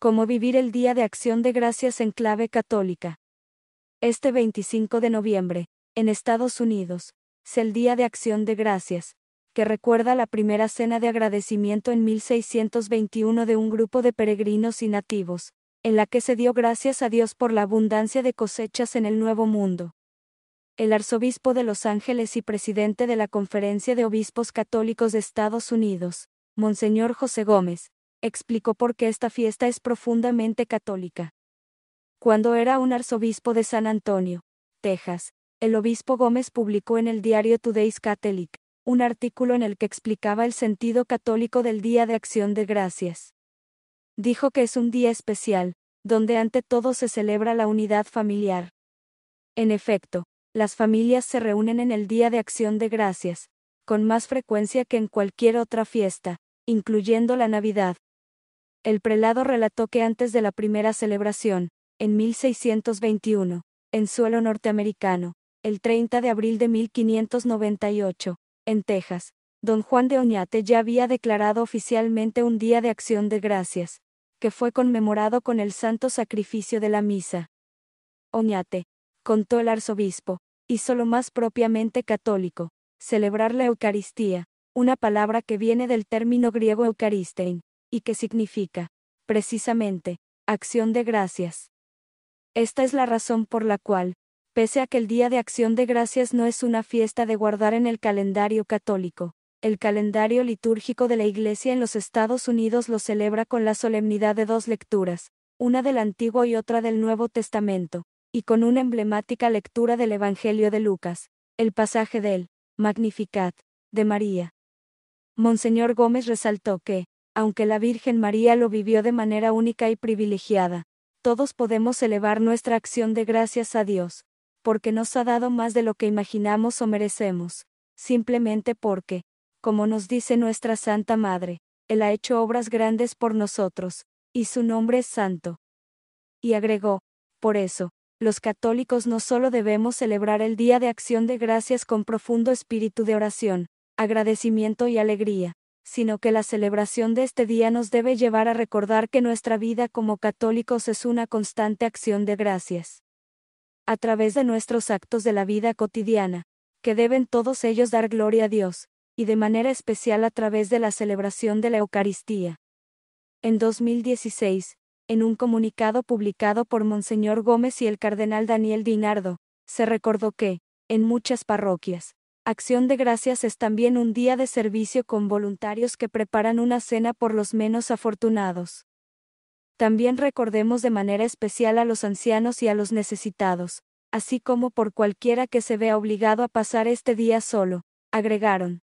Cómo vivir el Día de Acción de Gracias en clave católica. Este 25 de noviembre, en Estados Unidos, es el Día de Acción de Gracias, que recuerda la primera cena de agradecimiento en 1621 de un grupo de peregrinos y nativos, en la que se dio gracias a Dios por la abundancia de cosechas en el Nuevo Mundo. El arzobispo de Los Ángeles y presidente de la Conferencia de Obispos Católicos de Estados Unidos, Monseñor José Gómez, explicó por qué esta fiesta es profundamente católica. Cuando era un arzobispo de San Antonio, Texas, el obispo Gómez publicó en el diario Today's Catholic un artículo en el que explicaba el sentido católico del Día de Acción de Gracias. Dijo que es un día especial, donde ante todo se celebra la unidad familiar. En efecto, las familias se reúnen en el Día de Acción de Gracias, con más frecuencia que en cualquier otra fiesta, incluyendo la Navidad, el prelado relató que antes de la primera celebración, en 1621, en suelo norteamericano, el 30 de abril de 1598, en Texas, don Juan de Oñate ya había declarado oficialmente un día de acción de gracias, que fue conmemorado con el santo sacrificio de la misa. Oñate, contó el arzobispo, hizo lo más propiamente católico, celebrar la Eucaristía, una palabra que viene del término griego Eucaristein, y que significa, precisamente, acción de gracias. Esta es la razón por la cual, pese a que el Día de Acción de Gracias no es una fiesta de guardar en el calendario católico, el calendario litúrgico de la Iglesia en los Estados Unidos lo celebra con la solemnidad de dos lecturas, una del Antiguo y otra del Nuevo Testamento, y con una emblemática lectura del Evangelio de Lucas, el pasaje del Magnificat de María. Monseñor Gómez resaltó que, aunque la Virgen María lo vivió de manera única y privilegiada. Todos podemos elevar nuestra acción de gracias a Dios, porque nos ha dado más de lo que imaginamos o merecemos, simplemente porque, como nos dice nuestra Santa Madre, Él ha hecho obras grandes por nosotros, y su nombre es santo. Y agregó, por eso, los católicos no solo debemos celebrar el Día de Acción de Gracias con profundo espíritu de oración, agradecimiento y alegría, sino que la celebración de este día nos debe llevar a recordar que nuestra vida como católicos es una constante acción de gracias. A través de nuestros actos de la vida cotidiana, que deben todos ellos dar gloria a Dios, y de manera especial a través de la celebración de la Eucaristía. En 2016, en un comunicado publicado por Monseñor Gómez y el Cardenal Daniel Dinardo, se recordó que, en muchas parroquias, Acción de Gracias es también un día de servicio con voluntarios que preparan una cena por los menos afortunados. También recordemos de manera especial a los ancianos y a los necesitados, así como por cualquiera que se vea obligado a pasar este día solo, agregaron.